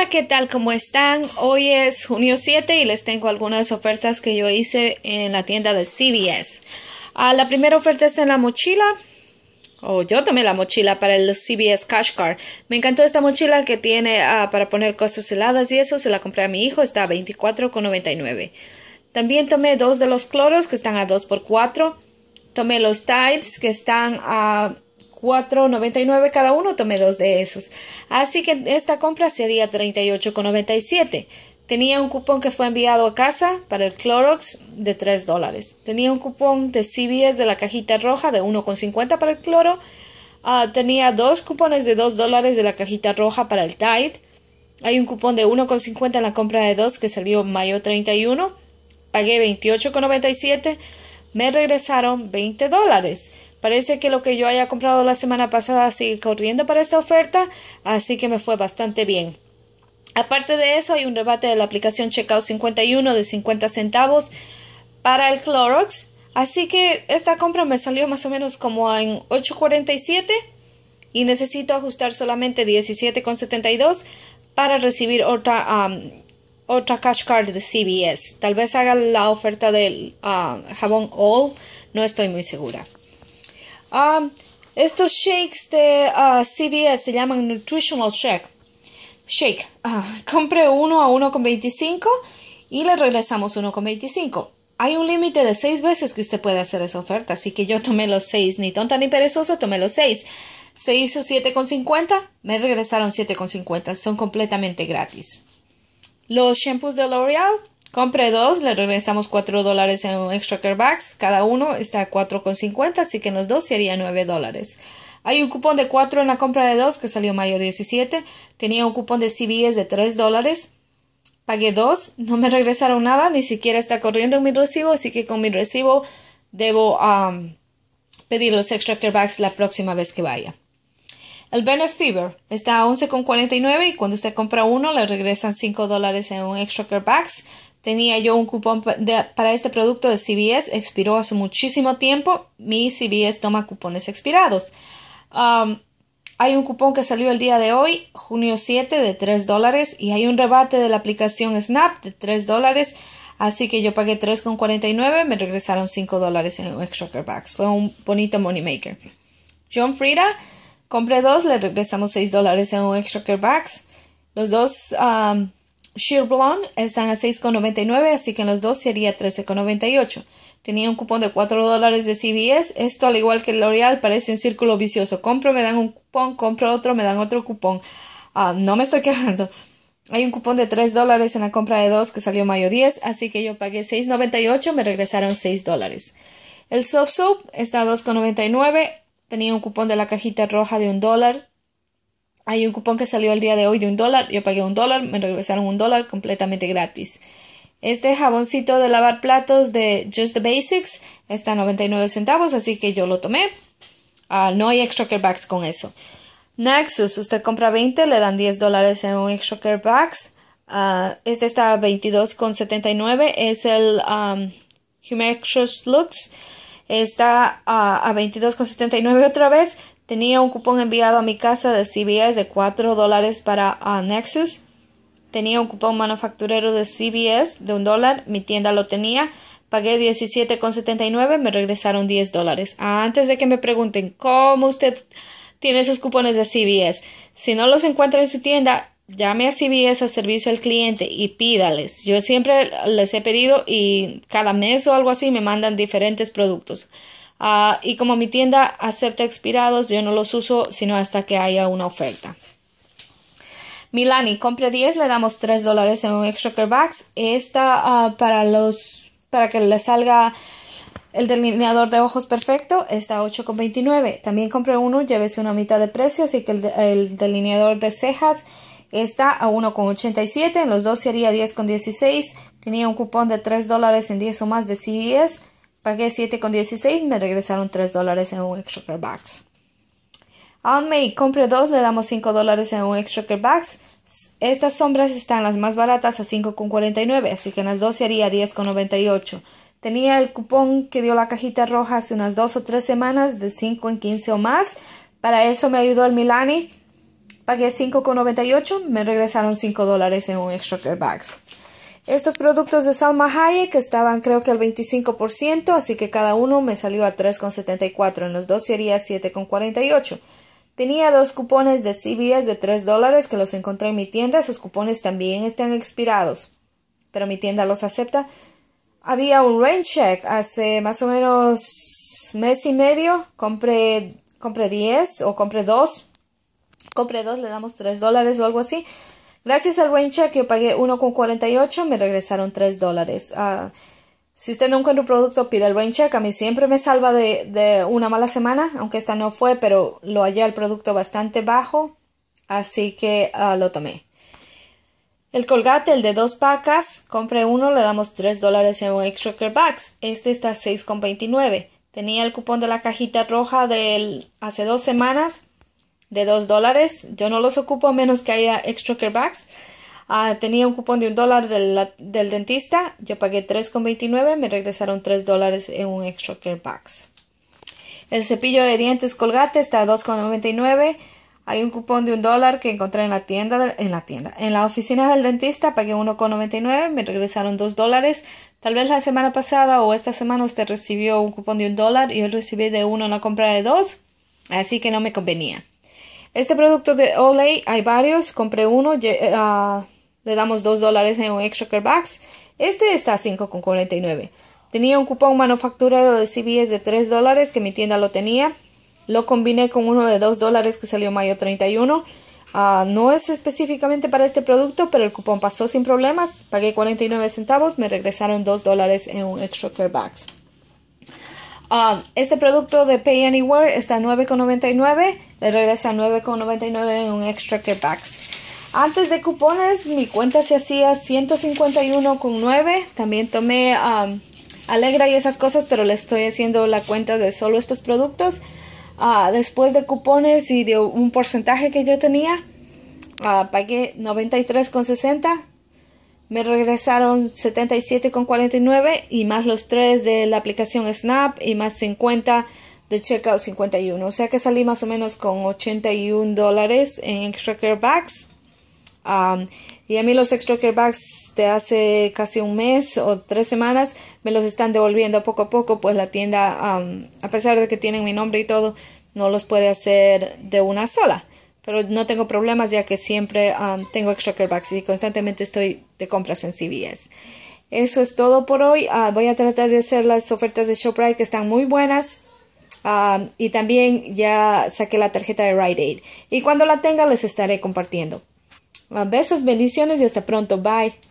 Hola, ¿qué tal? ¿Cómo están? Hoy es junio 7 y les tengo algunas ofertas que yo hice en la tienda de CBS. Ah, la primera oferta es en la mochila. Oh, yo tomé la mochila para el CBS Card. Me encantó esta mochila que tiene ah, para poner cosas heladas y eso. Se la compré a mi hijo, está a $24,99. También tomé dos de los cloros que están a 2x4. Tomé los tides que están a... 4.99 cada uno, tomé dos de esos. Así que esta compra sería 38.97. Tenía un cupón que fue enviado a casa para el Clorox de 3 dólares. Tenía un cupón de CBS de la cajita roja de 1,50 para el cloro. Ah, tenía dos cupones de 2 dólares de la cajita roja para el Tide. Hay un cupón de 1,50 en la compra de dos que salió mayo 31. Pagué 28,97. Me regresaron 20 dólares. Parece que lo que yo haya comprado la semana pasada sigue corriendo para esta oferta, así que me fue bastante bien. Aparte de eso, hay un rebate de la aplicación Checkout 51 de 50 centavos para el Clorox. Así que esta compra me salió más o menos como en 8.47 y necesito ajustar solamente 17.72 para recibir otra, um, otra cash card de CBS. Tal vez haga la oferta del uh, jabón All, no estoy muy segura. Ah, estos shakes de ah, CVS se llaman Nutritional Shake. Shake. Ah, compre uno a 1,25 y le regresamos 1,25. Hay un límite de 6 veces que usted puede hacer esa oferta, así que yo tomé los 6, ni tonta ni perezosa, tomé los 6, Se hizo 7,50, me regresaron 7,50, son completamente gratis. Los shampoos de L'Oreal Compré dos, le regresamos cuatro dólares en extra Care Bags. Cada uno está a cincuenta, así que los dos sería 9 dólares. Hay un cupón de cuatro en la compra de dos que salió mayo 17. Tenía un cupón de CBS de tres dólares. Pagué dos, no me regresaron nada, ni siquiera está corriendo mi recibo, así que con mi recibo debo um, pedir los extra Care Bags la próxima vez que vaya. El benefit Fever está a 11,49 y cuando usted compra uno le regresan 5 dólares en un extra Bags. Tenía yo un cupón para este producto de CBS, expiró hace muchísimo tiempo. Mi CBS toma cupones expirados. hay un cupón que salió el día de hoy, junio 7, de 3 dólares. Y hay un rebate de la aplicación Snap de 3 dólares. Así que yo pagué 3,49, me regresaron 5 dólares en extra Bags. Fue un bonito money maker. John Frida, compré dos, le regresamos 6 dólares en un extra Bags. Los dos Sheer Blonde están a 6,99, así que en los dos sería 13,98. Tenía un cupón de 4 dólares de CBS, Esto, al igual que L'Oreal, parece un círculo vicioso. Compro, me dan un cupón, compro otro, me dan otro cupón. Ah, no me estoy quejando. Hay un cupón de 3 dólares en la compra de dos que salió mayo 10, así que yo pagué 6,98, me regresaron 6 dólares. El Soft Soap está a 2,99. Tenía un cupón de la cajita roja de $1. dólar. Hay un cupón que salió el día de hoy de un dólar, yo pagué un dólar, me regresaron un dólar completamente gratis. Este jaboncito de lavar platos de Just the Basics está a 99 centavos, así que yo lo tomé. Ah, no hay extra care bags con eso. Nexus, usted compra 20, le dan 10 dólares en un extra care bags. Ah, este está a 22,79. Es el um, Humectious Está ah, a 22,79 otra vez. Tenía un cupón enviado a mi casa de CBS de 4 dólares para Nexus. Tenía un cupón manufacturero de CBS de un dólar. Mi tienda lo tenía. Pagué 17,79. Me regresaron 10 dólares. Ah, antes de que me pregunten cómo usted tiene esos cupones de CBS. Si no los encuentra en su tienda, llame a CBS al servicio al cliente y pídales. Yo siempre les he pedido y cada mes o algo así me mandan diferentes productos. Ah, y como mi tienda acepta expirados, yo no los uso sino hasta que haya una oferta. Milani, compre 10, le damos 3 dólares en un extra box Esta ah, para los para que le salga el delineador de ojos perfecto está a 8,29. También compre uno, llévese una mitad de precio, así que el, delineador de cejas está a 1,87. En los dos sería 10,16. Tenía un cupón de 3 dólares en 10 o más de CVS. E Pagué 7,16, me regresaron 3 dólares en un extra box. Alme y compré dos, le damos 5 dólares en un extra box. Estas sombras están las más baratas a 5,49, así que en las dos haría 10,98. Tenía el cupón que dio la cajita roja hace unas dos o tres semanas de 5 en 15 o más. Para eso me ayudó el Milani. Pagué 5,98, me regresaron 5 dólares en un extra box. Estos productos de Salma Hayek estaban creo que al 25%, así que cada uno me salió a 3,74, en los dos sería 7,48. Tenía dos cupones de CBS de 3 dólares que los encontré en mi tienda, esos cupones también están expirados, pero mi tienda los acepta. Había un rain check hace más o menos mes y medio, compré, compré 10 o compré 2, compré 2 le damos 3 dólares o algo así. Gracias al rain check yo pagué 1,48, me regresaron 3 dólares. Ah, si usted no encuentra un producto, pide el rain check. A mí siempre me salva de, una mala semana, aunque esta no fue, pero lo hallé el producto bastante bajo, así que ah, lo tomé. El colgate, el de dos pacas, compré uno, le damos 3 dólares en un extra Bags. Este está 6,29. Tenía el cupón de la cajita roja del hace dos semanas de 2 dólares. Yo no los ocupo a menos que haya extra care bags. Ah, tenía un cupón de un dólar del, dentista. Yo pagué 3,29. Me regresaron 3 dólares en un extra care bags. El cepillo de dientes colgate está a 2,99. Hay un cupón de un dólar que encontré en la tienda, en la tienda, en la oficina del dentista, pagué 1,99, me regresaron 2 dólares. Tal vez la semana pasada o esta semana usted recibió un cupón de un dólar y yo recibí de uno en la compra de dos, así que no me convenía. Este producto de Olay hay varios. Compré uno, eh, ah, le damos 2 dólares en un extra Care Bags. Este está a 5,49. Tenía un cupón manufacturero de CBS de 3 dólares que mi tienda lo tenía. Lo combiné con uno de 2 dólares que salió mayo 31. Ah, no es específicamente para este producto, pero el cupón pasó sin problemas. Pagué 49 centavos, me regresaron 2 dólares en un extra care Ah, este producto de Pay Anywhere está a 9,99. Le regresa a 9,99 en un extra que packs. Antes de cupones, mi cuenta se hacía 151,9. También tomé um, Alegra y esas cosas, pero le estoy haciendo la cuenta de solo estos productos. Ah, después de cupones y de un porcentaje que yo tenía, pagué 93,60 me regresaron 77,49 y más los 3 de la aplicación Snap y más 50 de checkout 51. O sea que salí más o menos con 81 dólares en extra care bags. y a mí los extra care bags de hace casi un mes o tres semanas me los están devolviendo poco a poco, pues la tienda, a pesar de que tienen mi nombre y todo, no los puede hacer de una sola pero no tengo problemas ya que siempre um, tengo extra bags y constantemente estoy de compras en CVS. Eso es todo por hoy. Ah, voy a tratar de hacer las ofertas de ShopRite que están muy buenas. Um, y también ya saqué la tarjeta de Rite Aid. Y cuando la tenga les estaré compartiendo. Ah, besos, bendiciones y hasta pronto. Bye.